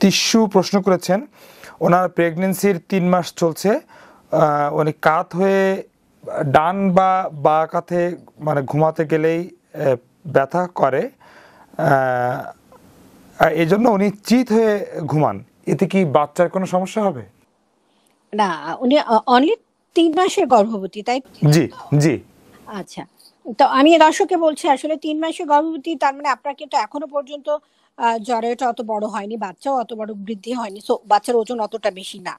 তিস্যু প্রশ্ন করেছেন ওনার প্রেগনেন্সির তিন মাস চলছে উনি কাত হয়ে ডান বা বা কাঁথে মানে ঘুমাতে গেলেই ব্যথা করে এই জন্য উনি চিত হয়ে ঘুমান এতে কি বাচ্চার কোনো সমস্যা হবে না উনি অনলি তিন মাসের গর্ভবতী তাই জি জি আচ্ছা তো আমি দর্শককে বলছি আসলে তিন মাসে গর্ভবতী তার মানে আপনার কিন্তু এখনো পর্যন্ত জরায়ুটা অত বড় হয়নি বাচ্চাও অত বড় বৃদ্ধি হয়নি সো বাচ্চার ওজন অতটা বেশি না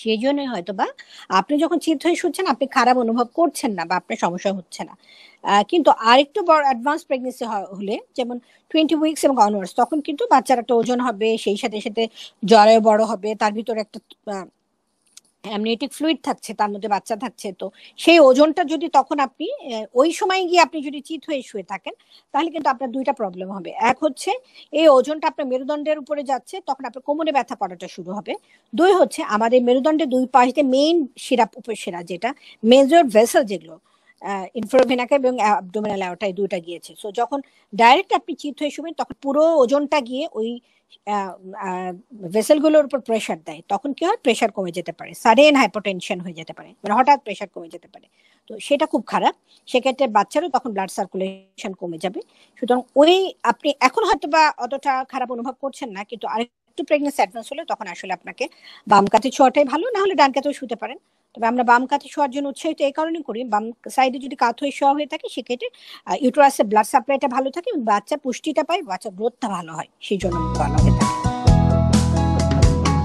সেই জন্যই হয়তো বা আপনি যখন চিত হয়ে শুনছেন আপনি খারাপ অনুভব করছেন না বা আপনার সমস্যা হচ্ছে না কিন্তু আরেকটু বড় অ্যাডভান্স প্রেগনেন্সি হলে যেমন টোয়েন্টি উইকস এবং অনওয়ার্স তখন কিন্তু বাচ্চার একটা ওজন হবে সেই সাথে সাথে জরায়ু বড় হবে তার ভিতরে একটা অ্যামনিটিক ফ্লুইড থাকছে তার মধ্যে বাচ্চা থাকছে তো সেই ওজনটা যদি তখন আপনি ওই সময় গিয়ে আপনি যদি চিত হয়ে শুয়ে থাকেন তাহলে কিন্তু আপনার দুইটা প্রবলেম হবে এক হচ্ছে এই ওজনটা আপনার মেরুদণ্ডের উপরে যাচ্ছে তখন আপনার কোমরে ব্যথা করাটা শুরু হবে দুই হচ্ছে আমাদের মেরুদণ্ডের দুই পাশে মেইন শিরা উপশিরা যেটা মেজর ভেসেল যেগুলো ইনফ্রোভেনাকা এবং অ্যাবডোমিনাল অ্যাওটায় দুটা গিয়েছে সো যখন ডাইরেক্ট আপনি চিত হয়ে শুবেন তখন পুরো ওজনটা গিয়ে ওই ভেসেলগুলোর উপর প্রেশার দেয় তখন কি হয় প্রেশার কমে যেতে পারে সাডেন হাইপোটেনশন হয়ে যেতে পারে মানে হঠাৎ প্রেশার কমে যেতে পারে তো সেটা খুব খারাপ সেক্ষেত্রে বাচ্চারও তখন ব্লাড সার্কুলেশন কমে যাবে সুতরাং ওই আপনি এখন হয়তো বা অতটা খারাপ অনুভব করছেন না কিন্তু আরেকটু প্রেগনেন্সি অ্যাডভান্স হলে তখন আসলে আপনাকে বাম কাতে ছোঁয়াটাই ভালো না হলে ডান কাতেও শুতে পারেন তবে আমরা বাম কাতে শোয়ার জন্য উৎসাহিত এই কারণে করি বাম সাইডে যদি কাত হয়ে শোয়া হয়ে থাকে সেক্ষেত্রে ইউটোরাসের ব্লাড সাপ্লাইটা ভালো থাকে বাচ্চা পুষ্টিটা পায় বাচ্চা গ্রোথটা ভালো হয় সেই জন্য ভালো হয়ে থাকে